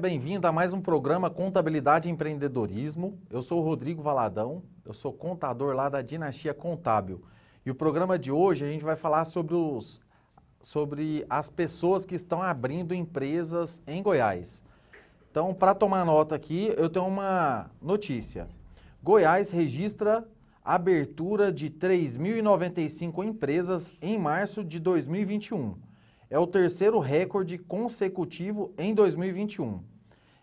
Seja bem-vindo a mais um programa Contabilidade e Empreendedorismo. Eu sou o Rodrigo Valadão, eu sou contador lá da Dinastia Contábil. E o programa de hoje a gente vai falar sobre, os, sobre as pessoas que estão abrindo empresas em Goiás. Então, para tomar nota aqui, eu tenho uma notícia. Goiás registra abertura de 3.095 empresas em março de 2021 é o terceiro recorde consecutivo em 2021.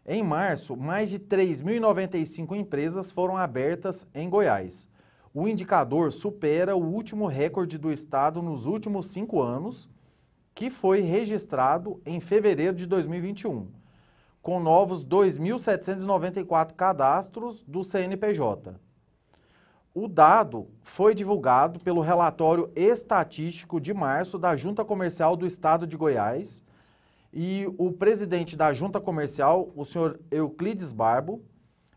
Em março, mais de 3.095 empresas foram abertas em Goiás. O indicador supera o último recorde do Estado nos últimos cinco anos, que foi registrado em fevereiro de 2021, com novos 2.794 cadastros do CNPJ. O dado foi divulgado pelo relatório estatístico de março da Junta Comercial do Estado de Goiás e o presidente da Junta Comercial, o senhor Euclides Barbo,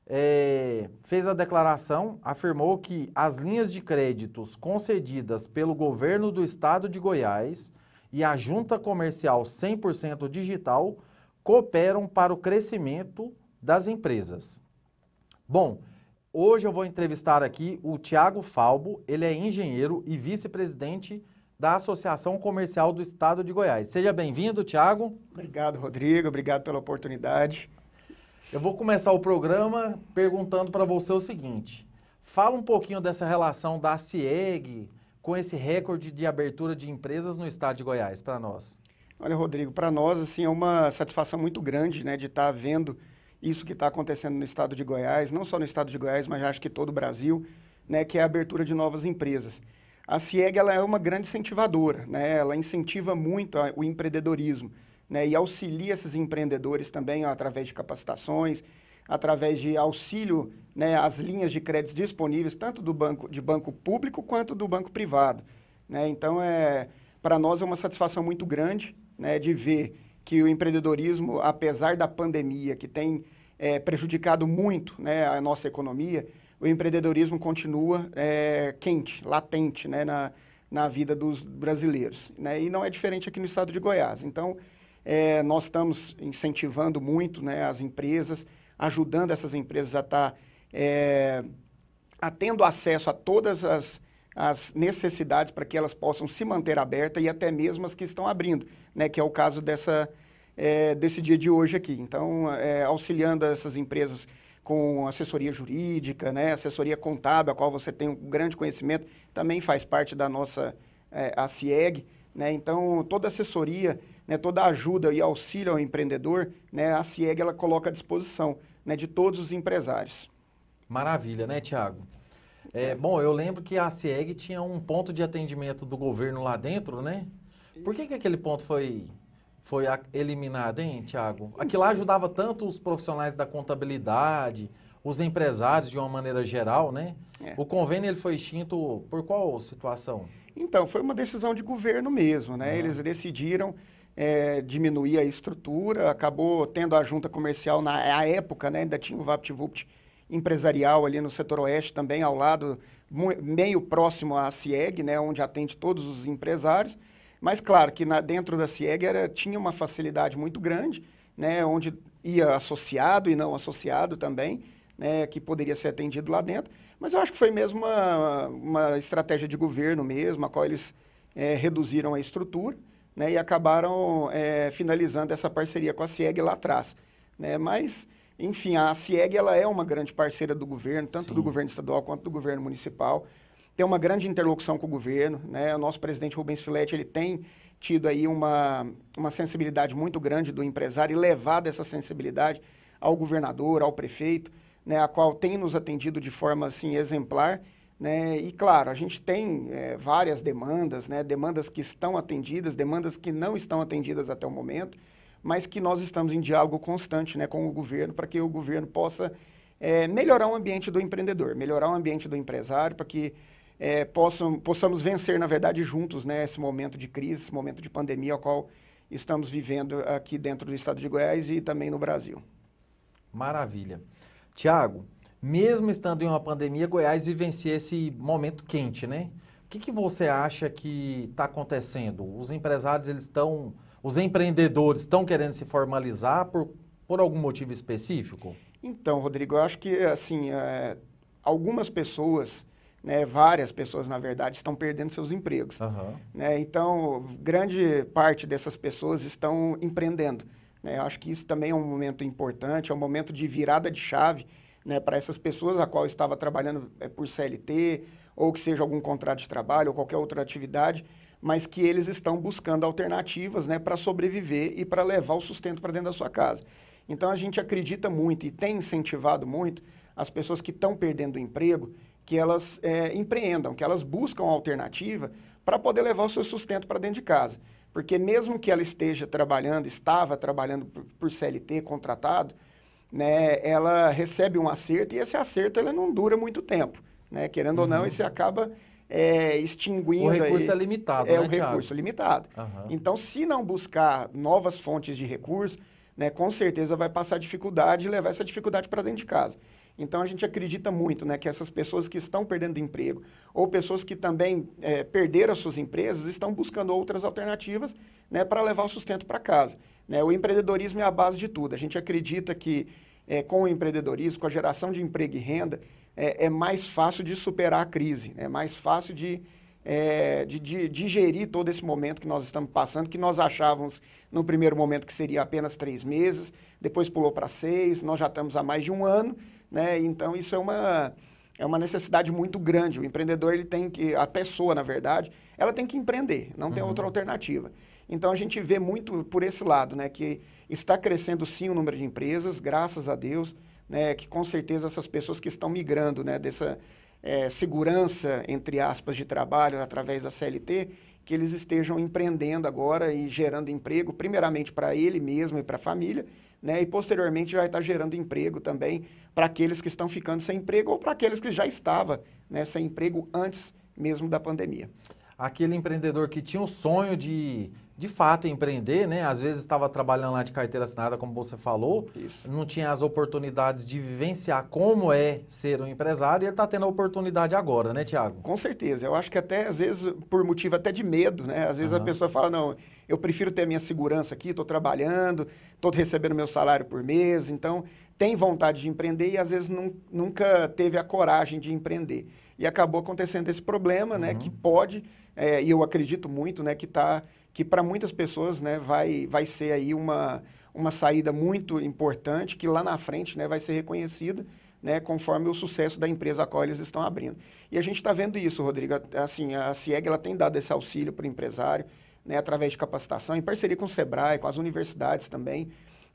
é, fez a declaração, afirmou que as linhas de créditos concedidas pelo governo do Estado de Goiás e a Junta Comercial 100% digital cooperam para o crescimento das empresas. Bom, Hoje eu vou entrevistar aqui o Tiago Falbo, ele é engenheiro e vice-presidente da Associação Comercial do Estado de Goiás. Seja bem-vindo, Tiago. Obrigado, Rodrigo. Obrigado pela oportunidade. Eu vou começar o programa perguntando para você o seguinte. Fala um pouquinho dessa relação da CIEG com esse recorde de abertura de empresas no estado de Goiás para nós. Olha, Rodrigo, para nós assim é uma satisfação muito grande, né, de estar tá vendo isso que está acontecendo no estado de Goiás, não só no estado de Goiás, mas acho que todo o Brasil, né, que é a abertura de novas empresas. A CIEG ela é uma grande incentivadora, né, ela incentiva muito o empreendedorismo né, e auxilia esses empreendedores também ó, através de capacitações, através de auxílio né, às linhas de crédito disponíveis, tanto do banco, de banco público quanto do banco privado. Né? Então, é, para nós é uma satisfação muito grande né, de ver que o empreendedorismo, apesar da pandemia, que tem é, prejudicado muito né, a nossa economia, o empreendedorismo continua é, quente, latente né, na, na vida dos brasileiros. Né? E não é diferente aqui no estado de Goiás. Então, é, nós estamos incentivando muito né, as empresas, ajudando essas empresas a estar tá, é, tendo acesso a todas as as necessidades para que elas possam se manter abertas e até mesmo as que estão abrindo, né, que é o caso dessa, é, desse dia de hoje aqui. Então, é, auxiliando essas empresas com assessoria jurídica, né, assessoria contábil, a qual você tem um grande conhecimento, também faz parte da nossa é, a CIEG. Né, então, toda assessoria, né, toda ajuda e auxílio ao empreendedor, né, a CIEG ela coloca à disposição né, de todos os empresários. Maravilha, né, Tiago? É, bom, eu lembro que a CIEG tinha um ponto de atendimento do governo lá dentro, né? Por que, que aquele ponto foi, foi eliminado, hein, Tiago? Aquilo lá ajudava tanto os profissionais da contabilidade, os empresários de uma maneira geral, né? É. O convênio ele foi extinto por qual situação? Então, foi uma decisão de governo mesmo, né? Eles decidiram é, diminuir a estrutura, acabou tendo a junta comercial na a época, né? Ainda tinha o VaptVupt empresarial ali no setor oeste também, ao lado, meio próximo à CIEG, né, onde atende todos os empresários. Mas claro que na, dentro da CIEG era, tinha uma facilidade muito grande, né, onde ia associado e não associado também, né, que poderia ser atendido lá dentro. Mas eu acho que foi mesmo uma, uma estratégia de governo mesmo, a qual eles é, reduziram a estrutura né, e acabaram é, finalizando essa parceria com a CIEG lá atrás. Né? Mas enfim, a CIEG ela é uma grande parceira do governo, tanto Sim. do governo estadual quanto do governo municipal. Tem uma grande interlocução com o governo. Né? O nosso presidente Rubens Filete ele tem tido aí uma, uma sensibilidade muito grande do empresário e levado essa sensibilidade ao governador, ao prefeito, né? a qual tem nos atendido de forma assim, exemplar. Né? E claro, a gente tem é, várias demandas, né? demandas que estão atendidas, demandas que não estão atendidas até o momento mas que nós estamos em diálogo constante né, com o governo para que o governo possa é, melhorar o ambiente do empreendedor, melhorar o ambiente do empresário, para que é, possam, possamos vencer, na verdade, juntos né, esse momento de crise, esse momento de pandemia ao qual estamos vivendo aqui dentro do estado de Goiás e também no Brasil. Maravilha. Tiago, mesmo estando em uma pandemia, Goiás vivencia esse momento quente, né? O que, que você acha que está acontecendo? Os empresários eles estão os empreendedores estão querendo se formalizar por, por algum motivo específico? Então, Rodrigo, eu acho que assim, é, algumas pessoas, né, várias pessoas na verdade, estão perdendo seus empregos. Uhum. Né? Então, grande parte dessas pessoas estão empreendendo. Né? Eu acho que isso também é um momento importante, é um momento de virada de chave né, para essas pessoas a qual estava trabalhando é, por CLT ou que seja algum contrato de trabalho ou qualquer outra atividade mas que eles estão buscando alternativas né, para sobreviver e para levar o sustento para dentro da sua casa. Então a gente acredita muito e tem incentivado muito as pessoas que estão perdendo o emprego que elas é, empreendam, que elas buscam alternativa para poder levar o seu sustento para dentro de casa. Porque mesmo que ela esteja trabalhando, estava trabalhando por CLT, contratado, né, ela recebe um acerto e esse acerto ela não dura muito tempo. Né? Querendo uhum. ou não, isso uhum. acaba é, extinguindo. O recurso é limitado. É né, Thiago? recurso limitado. Uhum. Então, se não buscar novas fontes de recurso, né, com certeza vai passar dificuldade e levar essa dificuldade para dentro de casa. Então a gente acredita muito né, que essas pessoas que estão perdendo emprego ou pessoas que também é, perderam suas empresas estão buscando outras alternativas né, para levar o sustento para casa. Né? O empreendedorismo é a base de tudo. A gente acredita que é, com o empreendedorismo, com a geração de emprego e renda, é, é mais fácil de superar a crise, né? é mais fácil de, é, de, de, digerir todo esse momento que nós estamos passando, que nós achávamos no primeiro momento que seria apenas três meses, depois pulou para seis, nós já estamos há mais de um ano, né? então isso é uma, é uma necessidade muito grande. O empreendedor, ele tem que, a pessoa, na verdade, ela tem que empreender, não uhum. tem outra alternativa. Então a gente vê muito por esse lado, né, que está crescendo sim o número de empresas, graças a Deus, né, que com certeza essas pessoas que estão migrando, né, dessa é, segurança entre aspas de trabalho através da CLT, que eles estejam empreendendo agora e gerando emprego, primeiramente para ele mesmo e para a família, né, e posteriormente vai estar gerando emprego também para aqueles que estão ficando sem emprego ou para aqueles que já estavam né, sem emprego antes mesmo da pandemia. Aquele empreendedor que tinha o sonho de de fato empreender, né? Às vezes estava trabalhando lá de carteira assinada, como você falou, Isso. não tinha as oportunidades de vivenciar como é ser um empresário e ele está tendo a oportunidade agora, né, Tiago? Com certeza. Eu acho que até às vezes por motivo até de medo, né? Às vezes uhum. a pessoa fala não, eu prefiro ter a minha segurança aqui, estou trabalhando, estou recebendo meu salário por mês, então tem vontade de empreender e às vezes nunca teve a coragem de empreender. E acabou acontecendo esse problema, né, uhum. né, que pode, é, e eu acredito muito, né, que tá, que para muitas pessoas, né, vai, vai ser aí uma, uma saída muito importante, que lá na frente, né, vai ser reconhecida, né, conforme o sucesso da empresa a qual eles estão abrindo. E a gente está vendo isso, Rodrigo, assim, a CIEG, ela tem dado esse auxílio para o empresário, né, através de capacitação, em parceria com o SEBRAE, com as universidades também,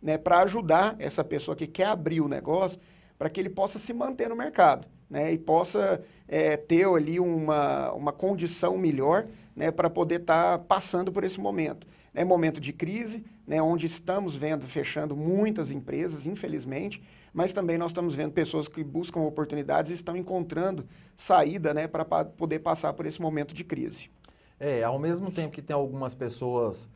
né, para ajudar essa pessoa que quer abrir o negócio, para que ele possa se manter no mercado né, e possa é, ter ali uma, uma condição melhor né, para poder estar tá passando por esse momento. É momento de crise, né, onde estamos vendo fechando muitas empresas, infelizmente, mas também nós estamos vendo pessoas que buscam oportunidades e estão encontrando saída né, para poder passar por esse momento de crise. É, ao mesmo tempo que tem algumas pessoas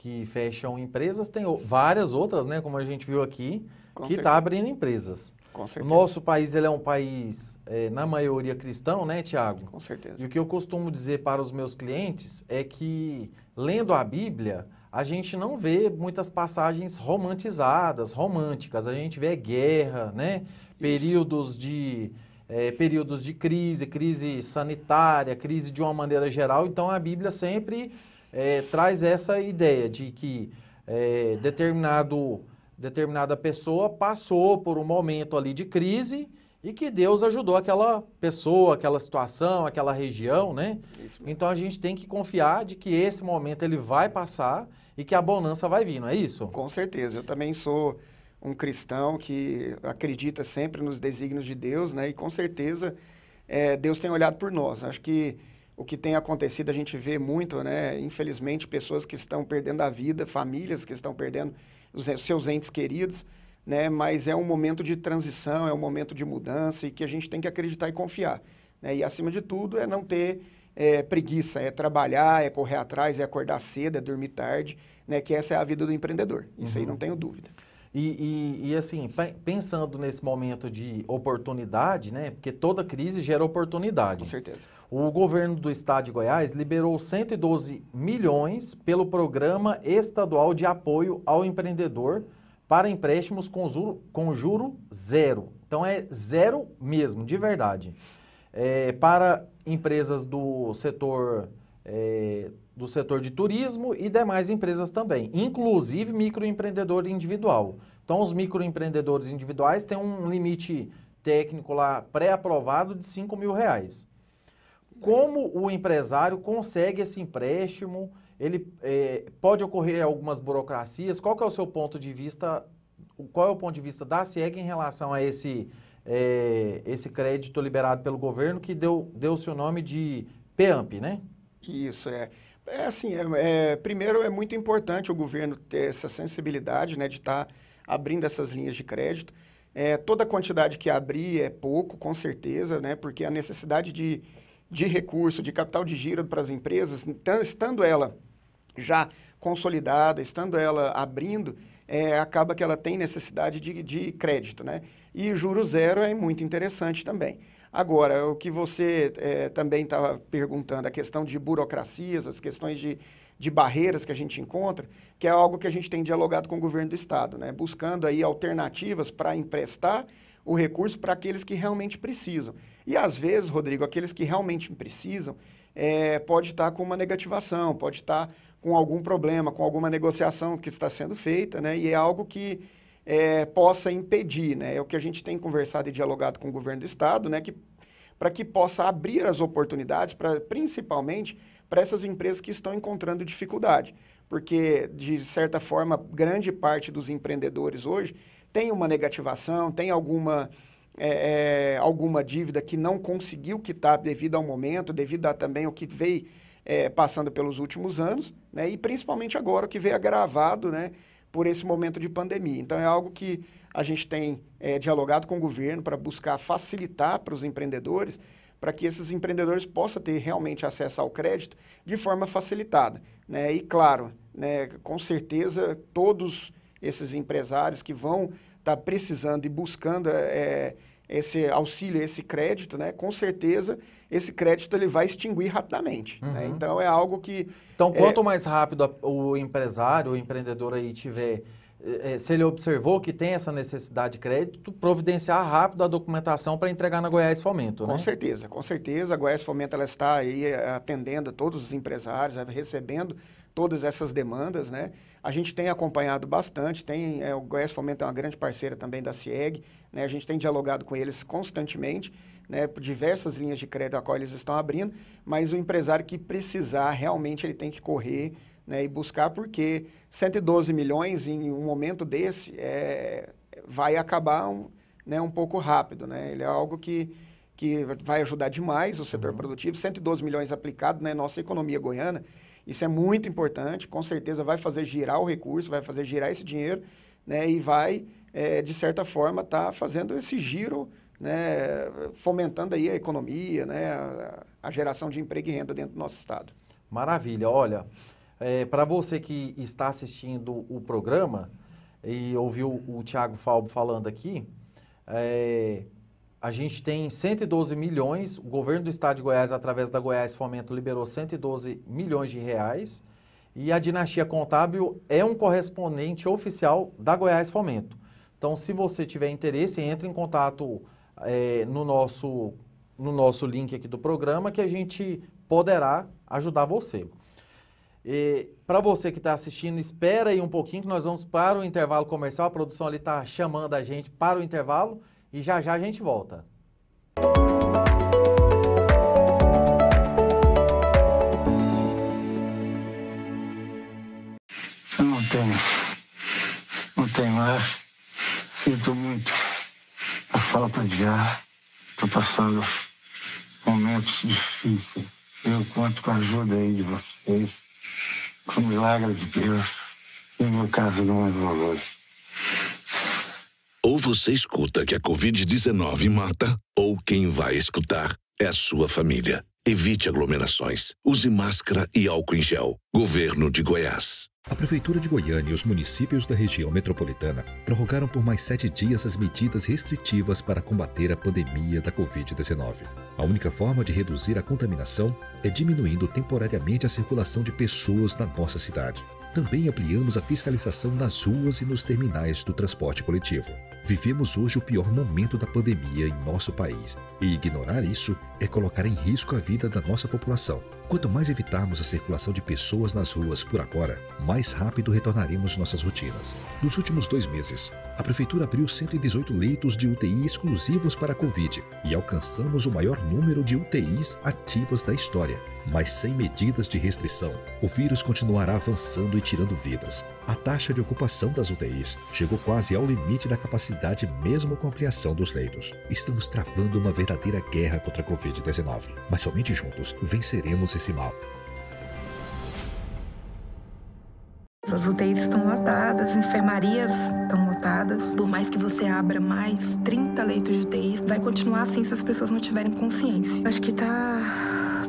que fecham empresas, tem várias outras, né, como a gente viu aqui, Com que está abrindo empresas. Com certeza. Nosso país ele é um país, é, na maioria, cristão, né, Tiago? Com certeza. E o que eu costumo dizer para os meus clientes é que, lendo a Bíblia, a gente não vê muitas passagens romantizadas, românticas. A gente vê guerra, né? Períodos de é, períodos de crise, crise sanitária, crise de uma maneira geral. Então a Bíblia sempre é, traz essa ideia de que é, determinado, determinada pessoa passou por um momento ali de crise e que Deus ajudou aquela pessoa, aquela situação, aquela região, né? Então a gente tem que confiar de que esse momento ele vai passar e que a bonança vai vir, não é isso? Com certeza. Eu também sou um cristão que acredita sempre nos desígnios de Deus, né? E com certeza é, Deus tem olhado por nós. Acho que o que tem acontecido, a gente vê muito, né? Infelizmente, pessoas que estão perdendo a vida, famílias que estão perdendo os seus entes queridos, né? Mas é um momento de transição, é um momento de mudança e que a gente tem que acreditar e confiar. Né? E, acima de tudo, é não ter é, preguiça, é trabalhar, é correr atrás, é acordar cedo, é dormir tarde, né? Que essa é a vida do empreendedor. Isso uhum. aí não tenho dúvida. E, e, e, assim, pensando nesse momento de oportunidade, né? Porque toda crise gera oportunidade. Com certeza. O governo do estado de Goiás liberou 112 milhões pelo Programa Estadual de Apoio ao Empreendedor para empréstimos com juro, com juro zero. Então é zero mesmo, de verdade. É, para empresas do setor é, do setor de turismo e demais empresas também, inclusive microempreendedor individual. Então, os microempreendedores individuais têm um limite técnico lá pré-aprovado de 5 mil reais. Como o empresário consegue esse empréstimo? Ele é, pode ocorrer algumas burocracias. Qual que é o seu ponto de vista? Qual é o ponto de vista da CIEG em relação a esse é, esse crédito liberado pelo governo que deu deu seu nome de PEAMP, né? Isso é. É assim, é, é, primeiro é muito importante o governo ter essa sensibilidade né, de estar tá abrindo essas linhas de crédito. É, toda a quantidade que abrir é pouco, com certeza, né, porque a necessidade de, de recurso, de capital de giro para as empresas, então, estando ela já consolidada, estando ela abrindo, é, acaba que ela tem necessidade de, de crédito. Né? E juro zero é muito interessante também. Agora, o que você é, também estava perguntando, a questão de burocracias, as questões de, de barreiras que a gente encontra, que é algo que a gente tem dialogado com o governo do Estado, né? buscando aí alternativas para emprestar o recurso para aqueles que realmente precisam. E às vezes, Rodrigo, aqueles que realmente precisam é, pode estar tá com uma negativação, pode estar tá com algum problema, com alguma negociação que está sendo feita, né? e é algo que é, possa impedir, né? É o que a gente tem conversado e dialogado com o governo do estado, né? Que para que possa abrir as oportunidades, pra, principalmente para essas empresas que estão encontrando dificuldade. Porque, de certa forma, grande parte dos empreendedores hoje tem uma negativação, tem alguma, é, é alguma dívida que não conseguiu quitar devido ao momento, devido a também o que veio é, passando pelos últimos anos, né? e principalmente agora o que veio agravado né? por esse momento de pandemia. Então, é algo que a gente tem é, dialogado com o governo para buscar facilitar para os empreendedores, para que esses empreendedores possam ter realmente acesso ao crédito de forma facilitada. Né? E, claro, né, com certeza, todos esses empresários que vão estar tá precisando e buscando é, esse auxílio, esse crédito, né, com certeza esse crédito ele vai extinguir rapidamente. Né? Uhum. Né? Então é algo que. Então, é quanto é... mais rápido o empresário, o empreendedor aí tiver. Eh, eh, se ele observou que tem essa necessidade de crédito, providenciar rápido a documentação para entregar na Goiás Fomento, né? Com certeza, com certeza. A Goiás Fomento ela está aí atendendo a todos os empresários, eh, recebendo todas essas demandas, né? A gente tem acompanhado bastante, tem é, o Goiás Fomento é uma grande parceira também da CIEG, né? A gente tem dialogado com eles constantemente, né? Por diversas linhas de crédito a qual eles estão abrindo, mas o empresário que precisar realmente ele tem que correr, né? E buscar porque 112 milhões em um momento desse é, vai acabar um, né? um pouco rápido, né? Ele é algo que que vai ajudar demais o setor uhum. produtivo, 112 milhões aplicados, né? Nossa economia goiana isso é muito importante, com certeza vai fazer girar o recurso, vai fazer girar esse dinheiro, né? E vai, é, de certa forma, estar tá fazendo esse giro, né? Fomentando aí a economia, né? A, a geração de emprego e renda dentro do nosso estado. Maravilha, olha, é, para você que está assistindo o programa e ouviu o Tiago Falbo falando aqui, é, a gente tem 112 milhões, o governo do estado de Goiás, através da Goiás Fomento, liberou 112 milhões de reais. E a dinastia contábil é um correspondente oficial da Goiás Fomento. Então, se você tiver interesse, entre em contato é, no, nosso, no nosso link aqui do programa que a gente poderá ajudar você. Para você que está assistindo, espera aí um pouquinho que nós vamos para o intervalo comercial. A produção ali está chamando a gente para o intervalo e já já a gente volta. Eu não tenho, não tenho ar, sinto muito a falta de ar. Estou passando momentos difíceis. Eu conto com a ajuda aí de vocês, com o milagre de Deus, e no meu caso não é valor. Ou você escuta que a Covid-19 mata, ou quem vai escutar é a sua família. Evite aglomerações. Use máscara e álcool em gel. Governo de Goiás. A Prefeitura de Goiânia e os municípios da região metropolitana prorrogaram por mais sete dias as medidas restritivas para combater a pandemia da Covid-19. A única forma de reduzir a contaminação é diminuindo temporariamente a circulação de pessoas na nossa cidade. Também ampliamos a fiscalização nas ruas e nos terminais do transporte coletivo. Vivemos hoje o pior momento da pandemia em nosso país e ignorar isso é colocar em risco a vida da nossa população. Quanto mais evitarmos a circulação de pessoas nas ruas por agora, mais rápido retornaremos nossas rotinas. Nos últimos dois meses, a Prefeitura abriu 118 leitos de UTI exclusivos para a Covid e alcançamos o maior número de UTIs ativas da história. Mas sem medidas de restrição, o vírus continuará avançando e tirando vidas a taxa de ocupação das UTIs chegou quase ao limite da capacidade, mesmo com a ampliação dos leitos. Estamos travando uma verdadeira guerra contra a Covid-19, mas somente juntos venceremos esse mal. As UTIs estão lotadas, enfermarias estão lotadas. Por mais que você abra mais 30 leitos de UTI, vai continuar assim se as pessoas não tiverem consciência. Acho que tá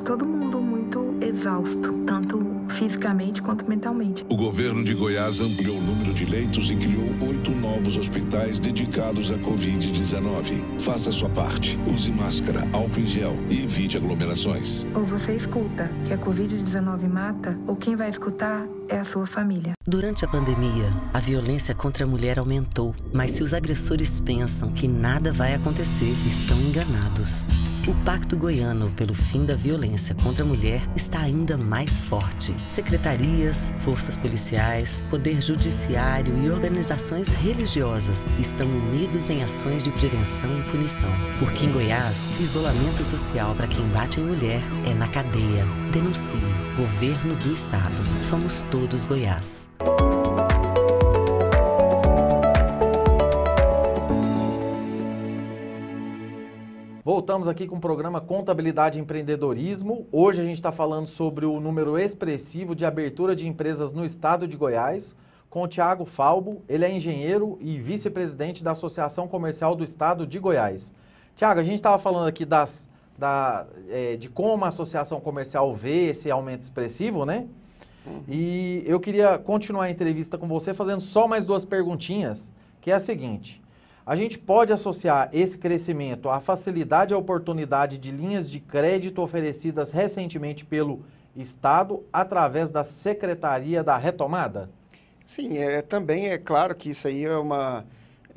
todo mundo muito exausto, tanto fisicamente quanto mentalmente. O governo de Goiás ampliou o número de leitos e criou oito novos hospitais dedicados à Covid-19. Faça sua parte, use máscara, álcool em gel e evite aglomerações. Ou você escuta que a Covid-19 mata, ou quem vai escutar é a sua família. Durante a pandemia, a violência contra a mulher aumentou, mas se os agressores pensam que nada vai acontecer, estão enganados. O Pacto Goiano pelo fim da violência contra a mulher está ainda mais forte. Secretarias, forças policiais, poder judiciário e organizações religiosas estão unidos em ações de prevenção e punição. Porque em Goiás, isolamento social para quem bate em mulher é na cadeia. Denuncie. Governo do Estado. Somos todos Goiás. voltamos aqui com o programa Contabilidade e Empreendedorismo. Hoje a gente está falando sobre o número expressivo de abertura de empresas no estado de Goiás, com o Tiago Falbo. Ele é engenheiro e vice-presidente da Associação Comercial do Estado de Goiás. Tiago, a gente estava falando aqui das, da, é, de como a associação comercial vê esse aumento expressivo, né? Uhum. E eu queria continuar a entrevista com você fazendo só mais duas perguntinhas, que é a seguinte. A gente pode associar esse crescimento à facilidade e oportunidade de linhas de crédito oferecidas recentemente pelo Estado através da Secretaria da Retomada? Sim, é, também é claro que isso aí é uma.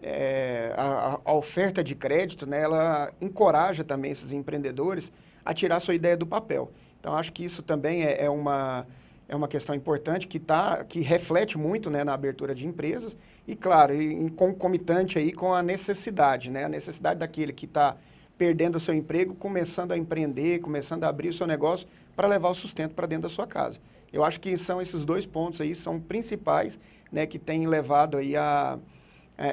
É, a, a, oferta de crédito, né, ela encoraja também esses empreendedores a tirar sua ideia do papel. Então, acho que isso também é, é uma é uma questão importante que, tá, que reflete muito né, na abertura de empresas e, claro, em concomitante aí com a necessidade, né, a necessidade daquele que está perdendo o seu emprego, começando a empreender, começando a abrir o seu negócio para levar o sustento para dentro da sua casa. Eu acho que são esses dois pontos aí, são principais, né, que têm levado aí a... É,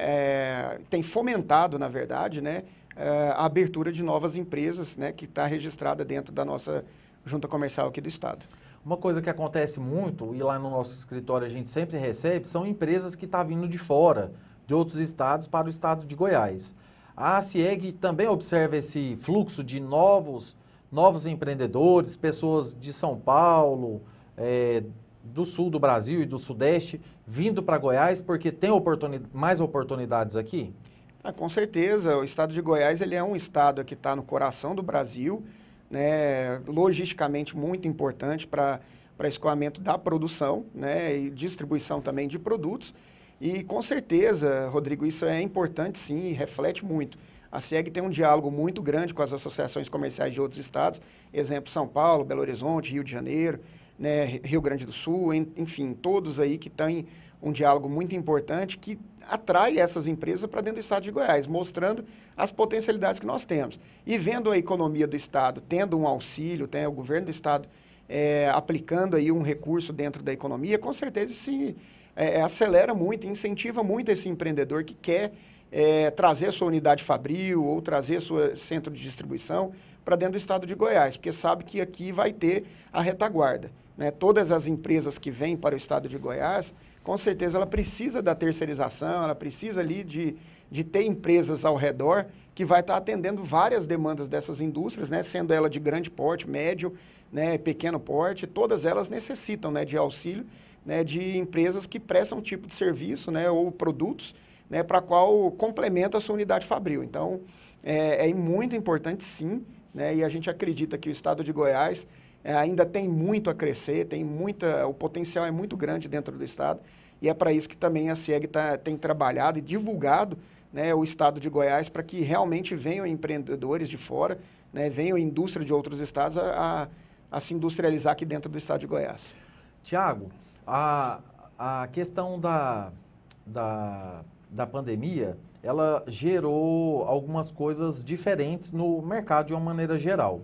é, tem fomentado, na verdade, né, é, a abertura de novas empresas, né, que está registrada dentro da nossa junta comercial aqui do Estado. Uma coisa que acontece muito, e lá no nosso escritório a gente sempre recebe, são empresas que estão tá vindo de fora, de outros estados para o estado de Goiás. A CIEG também observa esse fluxo de novos, novos empreendedores, pessoas de São Paulo, é, do sul do Brasil e do sudeste, vindo para Goiás porque tem mais oportunidades aqui? Ah, com certeza, o estado de Goiás ele é um estado que está no coração do Brasil, né, logisticamente muito importante para escoamento da produção né, e distribuição também de produtos. E com certeza, Rodrigo, isso é importante sim e reflete muito. A SEG tem um diálogo muito grande com as associações comerciais de outros estados, exemplo São Paulo, Belo Horizonte, Rio de Janeiro, né, Rio Grande do Sul, enfim, todos aí que têm um diálogo muito importante que atrai essas empresas para dentro do estado de Goiás, mostrando as potencialidades que nós temos. E vendo a economia do estado tendo um auxílio, tem o governo do estado é, aplicando aí um recurso dentro da economia, com certeza se é, acelera muito, incentiva muito esse empreendedor que quer é, trazer sua unidade fabril ou trazer seu centro de distribuição para dentro do estado de Goiás, porque sabe que aqui vai ter a retaguarda. Né? Todas as empresas que vêm para o estado de Goiás com certeza ela precisa da terceirização, ela precisa ali de, de ter empresas ao redor que vai estar atendendo várias demandas dessas indústrias, né? sendo ela de grande porte, médio, né? pequeno porte, todas elas necessitam né? de auxílio né? de empresas que prestam um tipo de serviço né? ou produtos né? para qual complementa a sua unidade fabril. Então, é, é muito importante sim, né? e a gente acredita que o Estado de Goiás é, ainda tem muito a crescer, tem muita, o potencial é muito grande dentro do Estado e é para isso que também a CIEG tá, tem trabalhado e divulgado né, o Estado de Goiás para que realmente venham empreendedores de fora, né, venham indústria de outros estados a, a, a se industrializar aqui dentro do Estado de Goiás. Tiago, a, a questão da, da, da pandemia, ela gerou algumas coisas diferentes no mercado de uma maneira geral.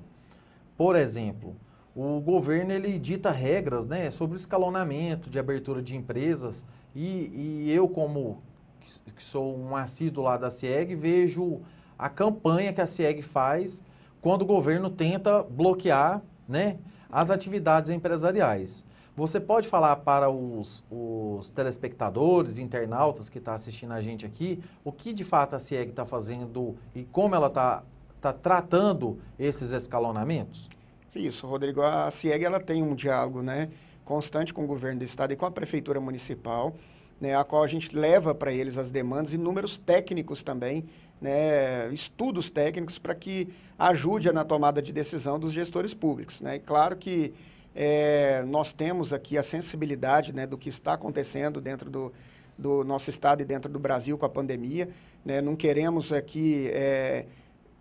Por exemplo, o governo ele dita regras né, sobre o escalonamento de abertura de empresas e, e eu, como que sou um assíduo lá da CIEG, vejo a campanha que a CIEG faz quando o governo tenta bloquear né, as atividades empresariais. Você pode falar para os, os telespectadores, internautas que estão tá assistindo a gente aqui, o que de fato a CIEG está fazendo e como ela está tá tratando esses escalonamentos? Isso, Rodrigo. A CIEG ela tem um diálogo né, constante com o governo do estado e com a prefeitura municipal, né, a qual a gente leva para eles as demandas e números técnicos também, né, estudos técnicos para que ajude na tomada de decisão dos gestores públicos. Né. E claro que é, nós temos aqui a sensibilidade né, do que está acontecendo dentro do, do nosso estado e dentro do Brasil com a pandemia. Né? Não queremos aqui é,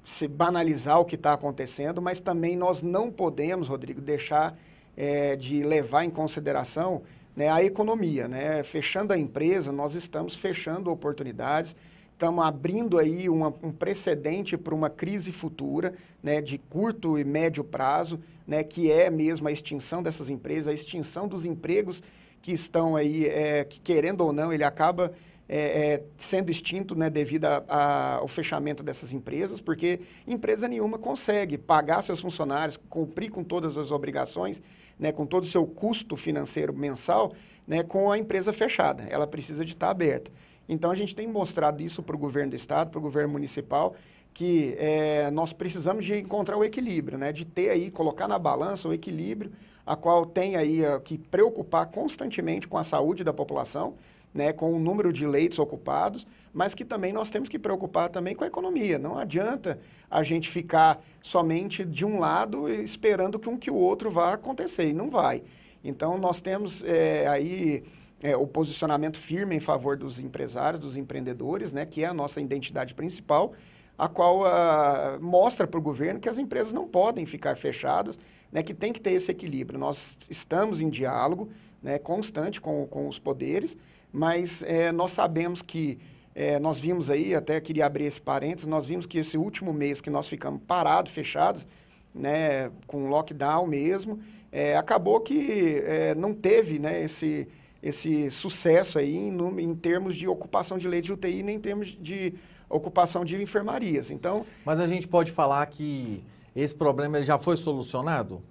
se banalizar o que está acontecendo, mas também nós não podemos, Rodrigo, deixar é, de levar em consideração né, a economia. Né? Fechando a empresa, nós estamos fechando oportunidades, estamos abrindo aí uma, um precedente para uma crise futura, né, de curto e médio prazo, né, que é mesmo a extinção dessas empresas, a extinção dos empregos que estão aí, é, que querendo ou não, ele acaba é, é, sendo extinto né, devido ao fechamento dessas empresas, porque empresa nenhuma consegue pagar seus funcionários, cumprir com todas as obrigações, né, com todo o seu custo financeiro mensal, né, com a empresa fechada. Ela precisa de estar aberta. Então, a gente tem mostrado isso para o governo do Estado, para o governo municipal, que é, nós precisamos de encontrar o equilíbrio, né, de ter aí, colocar na balança o equilíbrio, a qual tem aí a, é, que preocupar constantemente com a saúde da população, né, com o número de leitos ocupados, mas que também nós temos que preocupar também com a economia. Não adianta a gente ficar somente de um lado esperando que um que o outro vá acontecer, e não vai. Então, nós temos é, aí é, o posicionamento firme em favor dos empresários, dos empreendedores, né, que é a nossa identidade principal, a qual a, ah, mostra para o governo que as empresas não podem ficar fechadas, né, que tem que ter esse equilíbrio. Nós estamos em diálogo né, constante com, com os poderes, mas é, nós sabemos que é, nós vimos aí, até queria abrir esse parênteses, nós vimos que esse último mês que nós ficamos parados, fechados, né, com lockdown mesmo, é, acabou que é, não teve né, esse, esse sucesso aí em, em termos de ocupação de leite de UTI, nem em termos de ocupação de enfermarias. Então, Mas a gente pode falar que esse problema já foi solucionado?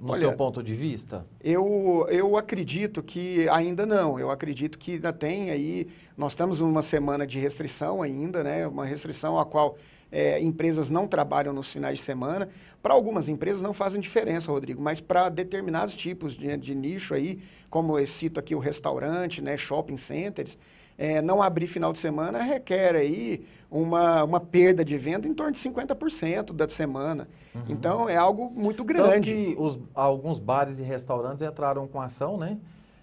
no Olha, seu ponto de vista? Eu, eu acredito que ainda não. Eu acredito que ainda tem aí. Nós estamos numa semana de restrição ainda, né? Uma restrição a qual é, empresas não trabalham nos finais de semana. Para algumas empresas não fazem diferença, Rodrigo, mas para determinados tipos de, de nicho aí, como eu cito aqui o restaurante, né? Shopping centers é, não abrir final de semana requer aí uma, uma perda de venda em torno de 50% da semana. Uhum. Então, é algo muito grande. os, alguns bares e restaurantes entraram com ação, né?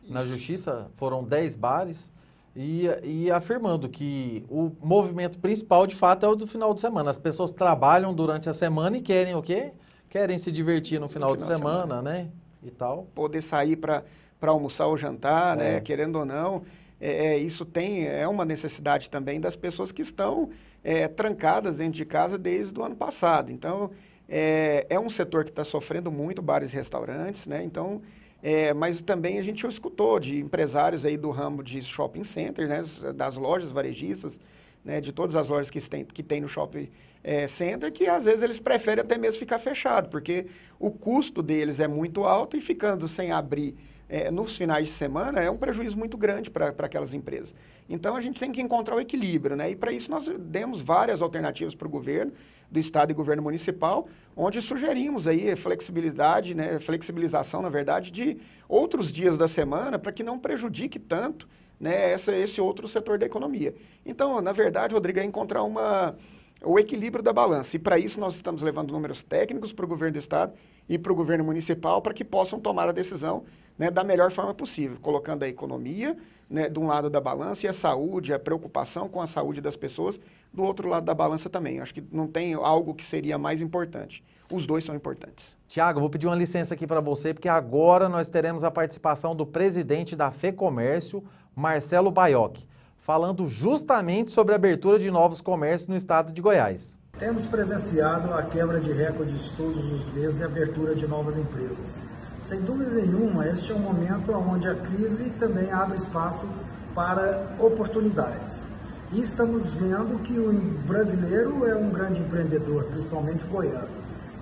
Isso. Na justiça, foram 10 bares. E, e, afirmando que o movimento principal, de fato, é o do final de semana. As pessoas trabalham durante a semana e querem o quê? Querem se divertir no final, no final de, semana, de, semana, né? E tal. Poder sair para almoçar ou jantar, né? é. né? Querendo ou não. É, é, isso tem, é uma necessidade também das pessoas que estão é, trancadas dentro de casa desde o ano passado. Então, é, é um setor que está sofrendo muito, bares e restaurantes, né? Então, é, mas também a gente escutou de empresários aí do ramo de shopping center, né? Das lojas varejistas, né? De todas as lojas que tem, que tem no shopping é, center, que às vezes eles preferem até mesmo ficar fechado, porque o custo deles é muito alto e ficando sem abrir é, nos finais de semana é um prejuízo muito grande para aquelas empresas. Então, a gente tem que encontrar o equilíbrio, né? E para isso nós demos várias alternativas para o governo, do Estado e governo municipal, onde sugerimos aí flexibilidade, né? flexibilização, na verdade, de outros dias da semana para que não prejudique tanto né, essa, esse outro setor da economia. Então, na verdade, Rodrigo, é encontrar uma, o equilíbrio da balança. E para isso nós estamos levando números técnicos para o governo do Estado e para o governo municipal para que possam tomar a decisão né, da melhor forma possível, colocando a economia né, de um lado da balança e a saúde, a preocupação com a saúde das pessoas do outro lado da balança também. Acho que não tem algo que seria mais importante. Os dois são importantes. Tiago, vou pedir uma licença aqui para você, porque agora nós teremos a participação do presidente da FEComércio, Marcelo Baioc, falando justamente sobre a abertura de novos comércios no estado de Goiás. Temos presenciado a quebra de recordes todos os meses e a abertura de novas empresas. Sem dúvida nenhuma, este é um momento onde a crise também abre espaço para oportunidades. E estamos vendo que o brasileiro é um grande empreendedor, principalmente o goiano.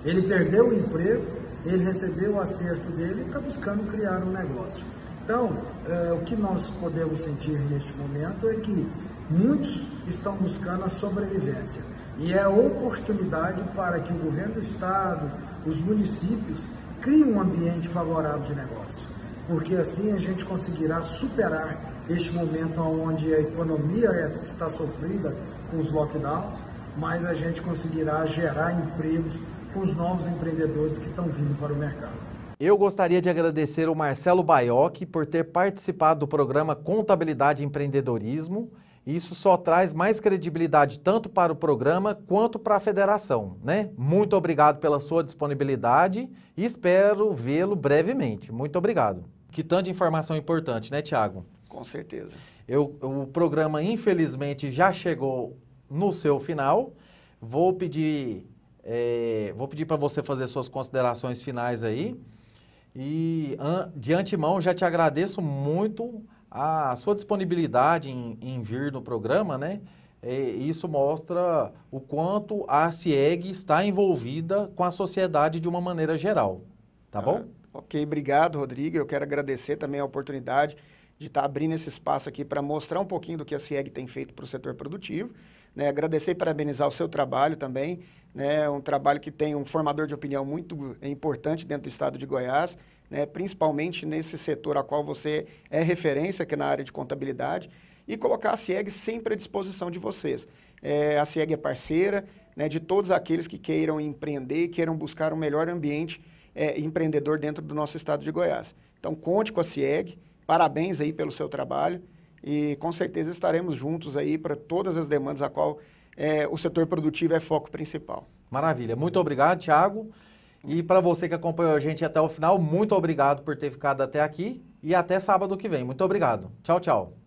Ele perdeu o emprego, ele recebeu o acerto dele e está buscando criar um negócio. Então, eh, o que nós podemos sentir neste momento é que muitos estão buscando a sobrevivência. E é oportunidade para que o governo do estado, os municípios, crie um ambiente favorável de negócio, porque assim a gente conseguirá superar este momento onde a economia é, está sofrida com os lockdowns, mas a gente conseguirá gerar empregos com os novos empreendedores que estão vindo para o mercado. Eu gostaria de agradecer o Marcelo Baiocchi por ter participado do programa Contabilidade e Empreendedorismo e isso só traz mais credibilidade tanto para o programa quanto para a federação, né? Muito obrigado pela sua disponibilidade e espero vê-lo brevemente. Muito obrigado. Que tanta informação importante, né, Tiago? Com certeza. Eu, o programa, infelizmente, já chegou no seu final. Vou pedir, é, vou pedir para você fazer suas considerações finais aí. E an, de antemão, já te agradeço muito a sua disponibilidade em, em vir no programa, né? É, isso mostra o quanto a CIEG está envolvida com a sociedade de uma maneira geral. Tá ah, bom? Ok, obrigado, Rodrigo. Eu quero agradecer também a oportunidade de estar abrindo esse espaço aqui para mostrar um pouquinho do que a CIEG tem feito para o setor produtivo. Né? Agradecer e parabenizar o seu trabalho também. Né? Um trabalho que tem um formador de opinião muito importante dentro do estado de Goiás né, principalmente nesse setor a qual você é referência, que é na área de contabilidade, e colocar a CIEG sempre à disposição de vocês. É, a CIEG é parceira né, de todos aqueles que queiram empreender, queiram buscar um melhor ambiente é, empreendedor dentro do nosso estado de Goiás. Então, conte com a CIEG, parabéns aí pelo seu trabalho e com certeza estaremos juntos aí para todas as demandas a qual é, o setor produtivo é foco principal. Maravilha, muito obrigado, Tiago. E para você que acompanhou a gente até o final, muito obrigado por ter ficado até aqui e até sábado que vem. Muito obrigado. Tchau, tchau.